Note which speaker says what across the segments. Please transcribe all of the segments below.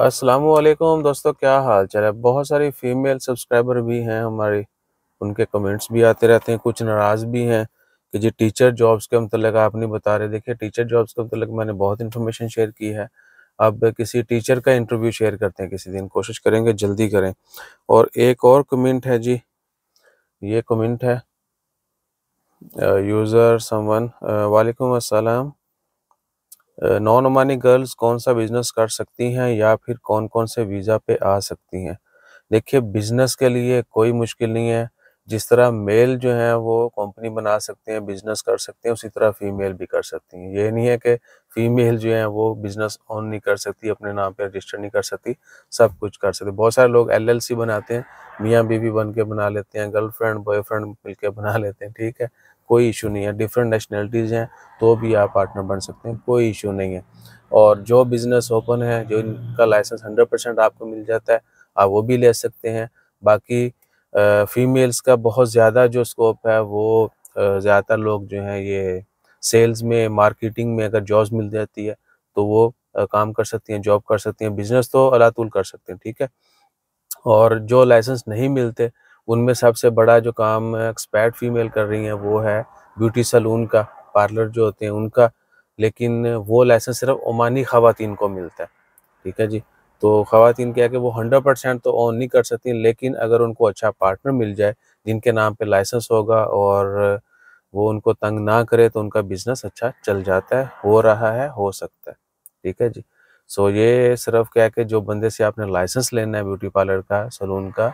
Speaker 1: असलम दोस्तों क्या हाल चाल है बहुत सारी फीमेल सब्सक्राइबर भी हैं हमारे उनके कमेंट्स भी आते रहते हैं कुछ नाराज़ भी हैं कि जी टीचर जॉब्स के मतलब आप नहीं बता रहे देखिए टीचर जॉब्स के मतलब मैंने बहुत इन्फॉर्मेशन शेयर की है अब किसी टीचर का इंटरव्यू शेयर करते हैं किसी दिन कोशिश करेंगे जल्दी करें और एक और कमेंट है जी ये कमेंट है यूज़र समन वालेकुम असलम नॉन ओमानी गर्ल्स कौन सा बिजनेस कर सकती हैं या फिर कौन कौन से वीज़ा पे आ सकती हैं देखिए बिजनेस के लिए कोई मुश्किल नहीं है जिस तरह मेल जो हैं वो कंपनी बना सकते हैं बिजनेस कर सकते हैं उसी तरह फीमेल भी कर सकती हैं ये नहीं है कि फीमेल जो है वो बिजनेस ऑन नहीं कर सकती अपने नाम पे रजिस्टर नहीं कर सकती सब कुछ कर सकती बहुत सारे लोग एलएलसी बनाते हैं मियाँ बीवी बन के बना लेते हैं गर्लफ्रेंड बॉयफ्रेंड मिल के बना लेते हैं ठीक है कोई इशू नहीं है डिफरेंट नेशनलिटीज़ हैं तो भी आप पार्टनर बन सकते हैं कोई इशू नहीं है और जो बिज़नेस ओपन है जो इनका लाइसेंस हंड्रेड परसेंट आपको मिल जाता है आप वो भी ले सकते हैं बाकी फीमेल्स का बहुत ज़्यादा जो स्कोप है वो ज़्यादातर लोग जो हैं ये सेल्स में मार्केटिंग में अगर जॉब्स मिल जाती है तो वो काम कर सकती हैं जॉब कर सकती हैं बिजनेस तो अलातुल कर सकते हैं ठीक है और जो लाइसेंस नहीं मिलते उनमें सबसे बड़ा जो काम एक्सपैट फीमेल कर रही हैं वो है ब्यूटी सलून का पार्लर जो होते हैं उनका लेकिन वो लाइसेंस सिर्फ ओमानी खातन को मिलता है ठीक है जी तो खातन क्या है कि वो हंड्रेड परसेंट तो ऑन नहीं कर सकती लेकिन अगर उनको अच्छा पार्टनर मिल जाए जिनके नाम पे लाइसेंस होगा और वो उनको तंग ना करे तो उनका बिजनेस अच्छा चल जाता है हो रहा है हो सकता है ठीक है जी सो ये सिर्फ क्या है कि जो बंदे से आपने लाइसेंस लेना है ब्यूटी पार्लर का सलून का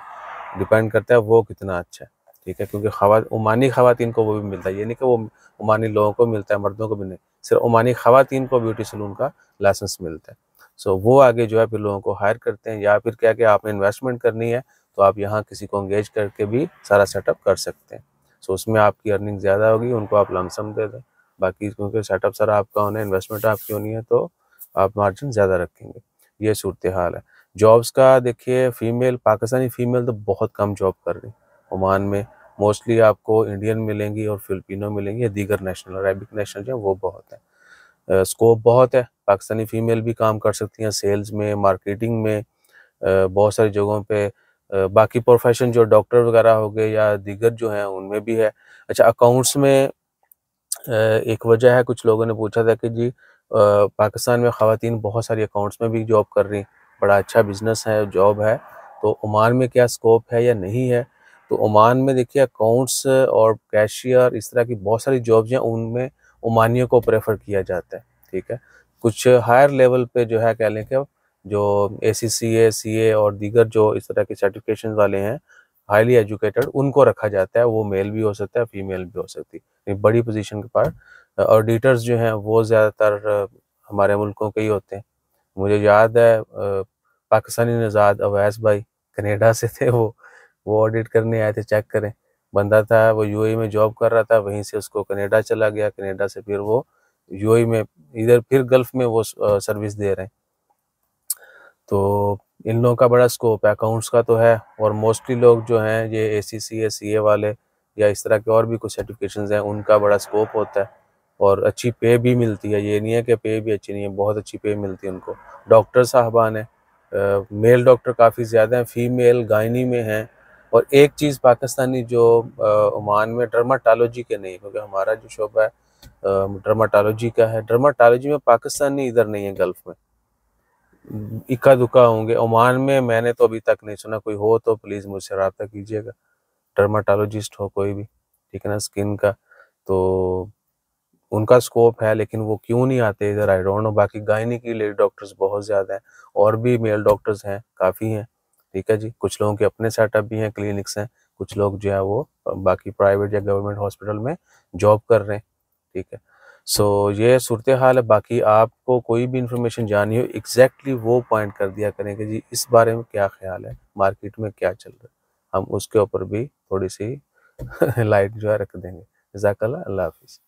Speaker 1: डिपेंड करता है वो कितना अच्छा है ठीक है क्योंकि खवा उमानी खातन को वो भी मिलता है ये नहीं कि वो उमानी लोगों को मिलता है मर्दों को भी नहीं सिर्फ उमानी खातन को ब्यूटी सलून का लाइसेंस मिलता है सो वो आगे जो है फिर लोगों को हायर करते हैं या फिर क्या क्या आपने इन्वेस्टमेंट करनी है तो आप यहाँ किसी को इंगेज करके भी सारा सेटअप कर सकते हैं सो उसमें आपकी अर्निंग ज़्यादा होगी उनको आप लमसम दे दें बाकी क्योंकि सेटअप सारा आपका होना है इन्वेस्टमेंट आपकी होनी है तो आप मार्जिन ज़्यादा रखेंगे ये सूरत हाल है जॉब्स का देखिए फीमेल पाकिस्तानी फीमेल तो बहुत कम जॉब कर रही ओमान में मोस्टली आपको इंडियन मिलेंगी और फिलिपिनो मिलेंगी या दीगर नेशनल अरेबिक नेशनल जो है वो बहुत है स्कोप बहुत है पाकिस्तानी फ़ीमेल भी काम कर सकती हैं सेल्स में मार्केटिंग में बहुत सारी जगहों पे बाकी प्रोफेशन जो डॉक्टर वगैरह हो गए या दीगर जो हैं उनमें भी है अच्छा अकाउंट्स में एक वजह है कुछ लोगों ने पूछा था कि जी पाकिस्तान में ख़वान बहुत सारी अकाउंट्स में भी जॉब कर रही बड़ा अच्छा बिजनेस है जॉब है तो ओमान में क्या स्कोप है या नहीं है तो ओमान में देखिए अकाउंट्स और कैशियर इस तरह की बहुत सारी जॉब्स हैं उनमें ओमानियों को प्रेफर किया जाता है ठीक है कुछ हायर लेवल पे जो है कह लें कि जो ए सी सी ए सी ए और दीगर जो इस तरह के सर्टिफिकेशन वाले हैं हाईली एजुकेटेड उनको रखा जाता है वो मेल भी हो सकता है फीमेल भी हो सकती है बड़ी पोजिशन के पास ऑडिटर्स जो हैं वो ज़्यादातर हमारे मुल्कों के ही होते हैं मुझे याद है पाकिस्तानी नजाद अवैस भाई कनेडा से थे वो वो ऑडिट करने आए थे चेक करें बंदा था वो यूएई e में जॉब कर रहा था वहीं से उसको कनेडा चला गया कनेडा से फिर वो यूएई e में इधर फिर गल्फ में वो सर्विस दे रहे हैं तो इन लोगों का बड़ा स्कोप है अकाउंट्स का तो है और मोस्टली लोग जो हैं ये ए सी सी ए सी ए वाले या इस तरह के और भी कुछ सर्टिफिकेशन हैं उनका बड़ा स्कोप होता है और अच्छी पे भी मिलती है ये नहीं है कि पे भी अच्छी नहीं है बहुत अच्छी पे मिलती है उनको डॉक्टर साहबान है मेल डॉक्टर काफ़ी ज़्यादा हैं फीमेल गायनी में हैं और एक चीज़ पाकिस्तानी जो ओमान में डर्माटालोजी के नहीं क्योंकि हमारा जो शोबा है डर्माटालोजी का है डर्माटालोजी में पाकिस्तानी इधर नहीं है गल्फ में इक्का दुक्का होंगे ओमान में मैंने तो अभी तक नहीं सुना कोई हो तो प्लीज़ मुझसे रबता कीजिएगा डर्माटोलॉजिस्ट हो कोई भी ठीक है ना स्किन का तो उनका स्कोप है लेकिन वो क्यों नहीं आते इधर आई डोंट नो बाकी गायनी की लेडी डॉक्टर्स बहुत ज़्यादा हैं और भी मेल डॉक्टर्स हैं काफ़ी हैं ठीक है जी कुछ लोगों के अपने सेटअप भी हैं क्लिनिक्स हैं कुछ लोग जो है वो बाकी प्राइवेट या गवर्नमेंट हॉस्पिटल में जॉब कर रहे हैं ठीक है सो so, ये सूरत हाल है बाकी आपको कोई भी इन्फॉर्मेशन जानी हो एग्जैक्टली exactly वो पॉइंट कर दिया करें कि जी इस बारे में क्या ख्याल है मार्केट में क्या चल रहा है हम उसके ऊपर भी थोड़ी सी लाइट जो है रख देंगे जजाकल्ला अल्लाह हाफिज़